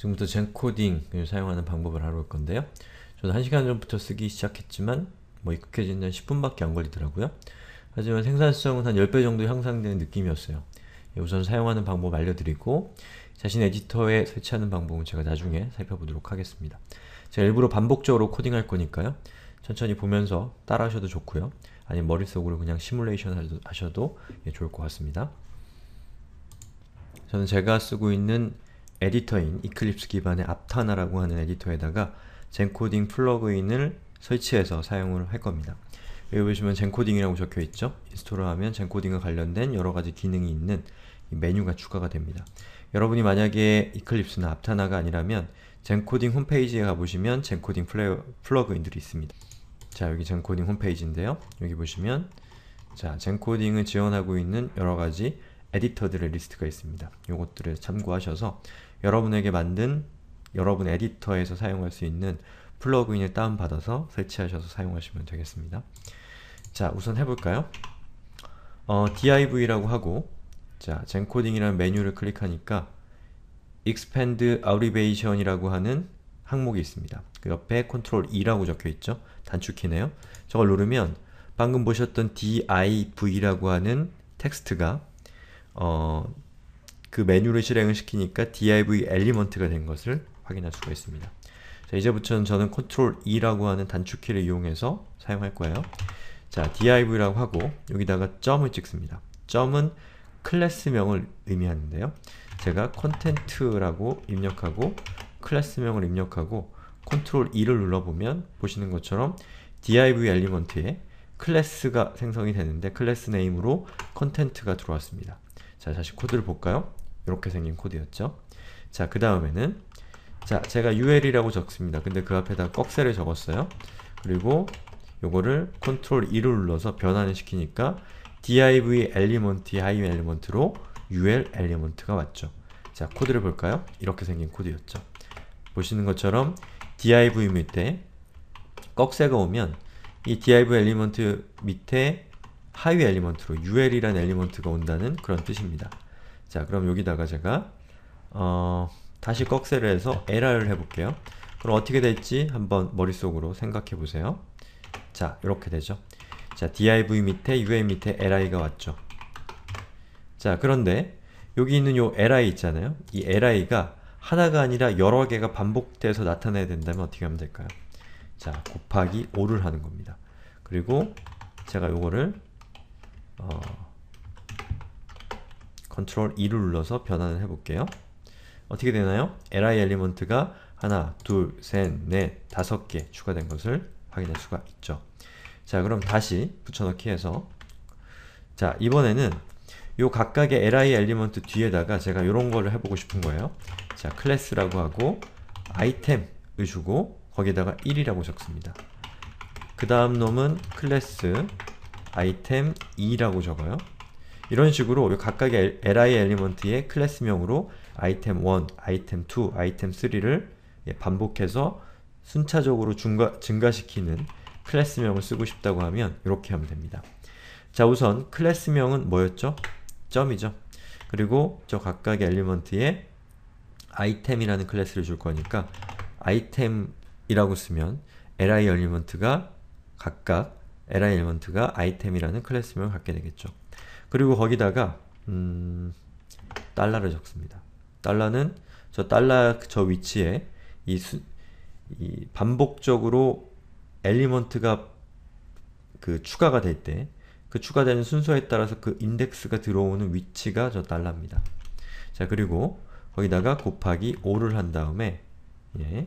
지금부터 젠코딩을 사용하는 방법을 알아볼 건데요. 저는 1시간 전부터 쓰기 시작했지만 뭐 익숙해진 지 10분밖에 안 걸리더라고요. 하지만 생산성은 한 10배 정도 향상되는 느낌이었어요. 예, 우선 사용하는 방법 알려드리고 자신 에디터에 설치하는 방법은 제가 나중에 살펴보도록 하겠습니다. 제가 일부러 반복적으로 코딩할 거니까요. 천천히 보면서 따라 하셔도 좋고요. 아니면 머릿속으로 그냥 시뮬레이션 하셔도 예, 좋을 것 같습니다. 저는 제가 쓰고 있는 에디터인 이클립스 기반의 앞타나라고 하는 에디터에다가 젠코딩 플러그인을 설치해서 사용을 할 겁니다. 여기 보시면 젠코딩이라고 적혀있죠? 인스톨을 하면 젠코딩과 관련된 여러가지 기능이 있는 메뉴가 추가가 됩니다. 여러분이 만약에 이클립스나 앞타나가 아니라면 젠코딩 홈페이지에 가보시면 젠코딩 플레어, 플러그인들이 있습니다. 자 여기 젠코딩 홈페이지인데요. 여기 보시면 자 젠코딩을 지원하고 있는 여러가지 에디터들의 리스트가 있습니다. 이것들을 참고하셔서 여러분에게 만든 여러분 에디터에서 사용할 수 있는 플러그인을 다운받아서 설치하셔서 사용하시면 되겠습니다. 자, 우선 해볼까요? 어, div라고 하고 자, 젠코딩이라는 메뉴를 클릭하니까 expand arrivation이라고 하는 항목이 있습니다. 그 옆에 컨트롤 E라고 적혀있죠? 단축키네요. 저걸 누르면 방금 보셨던 div라고 하는 텍스트가 어, 그 메뉴를 실행을 시키니까 div 엘리먼트가 된 것을 확인할 수가 있습니다. 자, 이제부터는 저는 컨트롤 E라고 하는 단축키를 이용해서 사용할 거예요. 자, div라고 하고 여기다가 점을 찍습니다. 점은 클래스명을 의미하는데요. 제가 컨텐트라고 입력하고 클래스명을 입력하고 컨트롤 E를 눌러보면 보시는 것처럼 div 엘리먼트에 클래스가 생성이 되는데 클래스 네임으로 컨텐트가 들어왔습니다. 자, 다시 코드를 볼까요? 이렇게 생긴 코드였죠. 자, 그 다음에는 자, 제가 ul이라고 적습니다. 근데 그 앞에다 꺽쇠를 적었어요. 그리고 요거를 컨트롤 1을 눌러서 변환을 시키니까 div 엘리먼트 하임 엘리먼트로 ul 엘리먼트가 왔죠. 자, 코드를 볼까요? 이렇게 생긴 코드였죠. 보시는 것처럼 div 밑에 꺽쇠가 오면 이 div 엘리먼트 밑에 하위 엘리먼트로 ul이란 엘리먼트가 온다는 그런 뜻입니다. 자 그럼 여기다가 제가 어, 다시 꺽쇠를 해서 lr을 해볼게요. 그럼 어떻게 될지 한번 머릿속으로 생각해보세요. 자 이렇게 되죠. 자 div 밑에 ul 밑에 li가 왔죠. 자 그런데 여기 있는 요 li 있잖아요. 이 li가 하나가 아니라 여러 개가 반복돼서 나타나야 된다면 어떻게 하면 될까요? 자 곱하기 5를 하는 겁니다. 그리고 제가 요거를 어, 컨트롤 2를 눌러서 변환을 해볼게요. 어떻게 되나요? li 엘리먼트가 하나, 둘, 셋, 넷, 다섯 개 추가된 것을 확인할 수가 있죠. 자 그럼 다시 붙여넣기 해서 자 이번에는 요 각각의 li 엘리먼트 뒤에다가 제가 요런 거를 해보고 싶은 거예요. 자 클래스라고 하고 아이템을 주고 거기다가 1이라고 적습니다. 그 다음 놈은 클래스 아이템 2라고 적어요. 이런 식으로 각각의 li 엘리먼트의 클래스명으로 아이템 1, 아이템 2, 아이템 3를 예, 반복해서 순차적으로 증가, 증가시키는 클래스명을 쓰고 싶다고 하면 이렇게 하면 됩니다. 자 우선 클래스명은 뭐였죠? 점이죠. 그리고 저 각각의 엘리먼트에 아이템이라는 클래스를 줄 거니까 아이템이라고 쓰면 li 엘리먼트가 각각 li 엘먼트가 아이템이라는 클래스명을 갖게 되겠죠. 그리고 거기다가 음, 달러를 적습니다. 달러는 저 달러 저 위치에 이, 수, 이 반복적으로 엘리먼트가 그 추가가 될 때 그 추가되는 순서에 따라서 그 인덱스가 들어오는 위치가 저 달러입니다. 자 그리고 거기다가 곱하기 5를 한 다음에 예.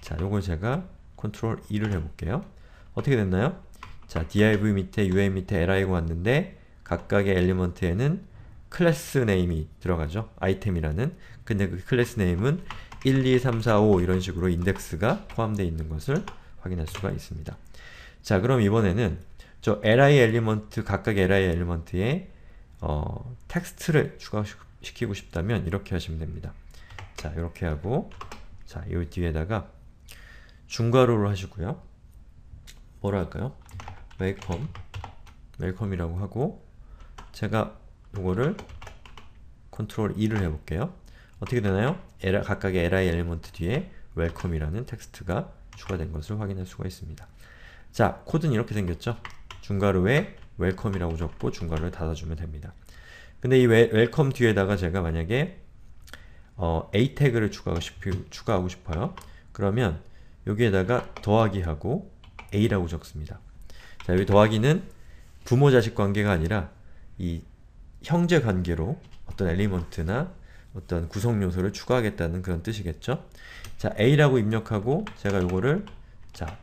자 요걸 제가 컨트롤 2를 해볼게요. 어떻게 됐나요? 자, div 밑에 ul 밑에 li고 왔는데 각각의 엘리먼트에는 클래스 네임이 들어가죠. 아이템이라는. 근데 그 클래스 네임은 1, 2, 3, 4, 5 이런 식으로 인덱스가 포함되어 있는 것을 확인할 수가 있습니다. 자, 그럼 이번에는 저 li 엘리먼트, 각각 li 엘리먼트에 어, 텍스트를 추가시키고 싶다면 이렇게 하시면 됩니다. 자, 이렇게 하고 자, 이 뒤에다가 중괄호를 하시고요. 뭐라 할까요? 웰컴 웰컴이라고 하고 제가 요거를 컨트롤 E를 해볼게요. 어떻게 되나요? 각각의 li 엘리먼트 뒤에 웰컴이라는 텍스트가 추가된 것을 확인할 수가 있습니다. 자, 코드는 이렇게 생겼죠? 중괄호에 웰컴이라고 적고 중괄호를 닫아주면 됩니다. 근데 이 웰컴 뒤에다가 제가 만약에 어, a 태그를 추가하고, 싶, 추가하고 싶어요. 그러면 여기에다가 더하기하고 A라고 적습니다. 자, 여기 더하기는 부모 자식 관계가 아니라 이 형제 관계로 어떤 엘리먼트나 어떤 구성 요소를 추가하겠다는 그런 뜻이겠죠? 자, A라고 입력하고 제가 요거를 자,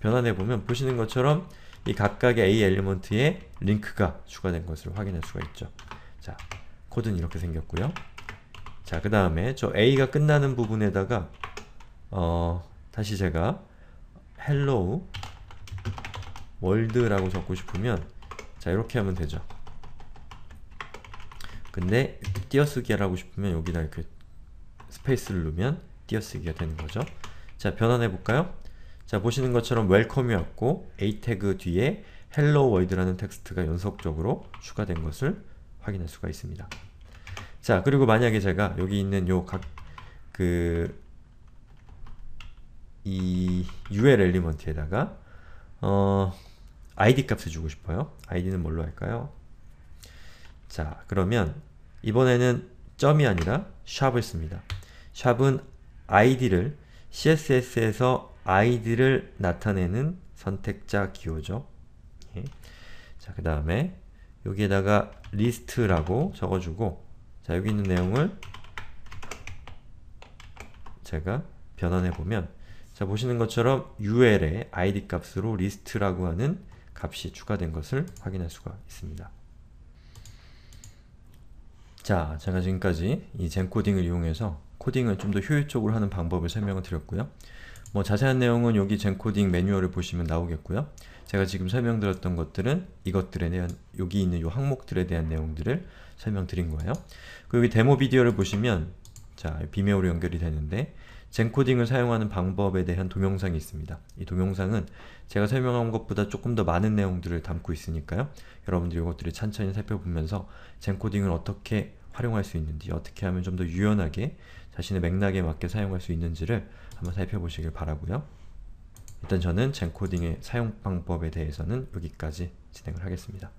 변환해 보면 보시는 것처럼 이 각각의 A 엘리먼트에 링크가 추가된 것을 확인할 수가 있죠. 자, 코드는 이렇게 생겼고요. 자, 그 다음에 저 A가 끝나는 부분에다가 어, 다시 제가 hello 월드라고 적고 싶으면 자 이렇게 하면 되죠. 근데 띄어쓰기 하고 싶으면 여기다 이렇게 스페이스를 넣으면 띄어쓰기가 되는 거죠. 자 변환해 볼까요? 자 보시는 것처럼 웰컴이 왔고 a 태그 뒤에 hello world라는 텍스트가 연속적으로 추가된 것을 확인할 수가 있습니다. 자 그리고 만약에 제가 여기 있는 요각그 이 UL 엘리먼트에다가 어, id 값을 주고 싶어요. id는 뭘로 할까요? 자, 그러면 이번에는 점이 아니라 샵을 씁니다. 샵은 id를 css에서 id를 나타내는 선택자 기호죠. 예. 자, 그 다음에 여기에다가 리스트라고 적어주고 자, 여기 있는 내용을 제가 변환해보면 자 보시는 것처럼 ul의 id 값으로 리스트라고 하는 값이 추가된 것을 확인할 수가 있습니다. 자, 제가 지금까지 이 젠코딩을 이용해서 코딩을 좀 더 효율적으로 하는 방법을 설명을 드렸고요. 뭐 자세한 내용은 여기 젠코딩 매뉴얼을 보시면 나오겠고요. 제가 지금 설명드렸던 것들은 이것들에 대한 여기 있는 이 항목들에 대한 내용들을 설명드린 거예요. 그리고 여기 데모 비디오를 보시면 자, 비메오로 연결이 되는데 젠코딩을 사용하는 방법에 대한 동영상이 있습니다. 이 동영상은 제가 설명한 것보다 조금 더 많은 내용들을 담고 있으니까요. 여러분들이 이것들을 천천히 살펴보면서 젠코딩을 어떻게 활용할 수 있는지, 어떻게 하면 좀 더 유연하게 자신의 맥락에 맞게 사용할 수 있는지를 한번 살펴보시길 바라고요. 일단 저는 젠코딩의 사용 방법에 대해서는 여기까지 진행을 하겠습니다.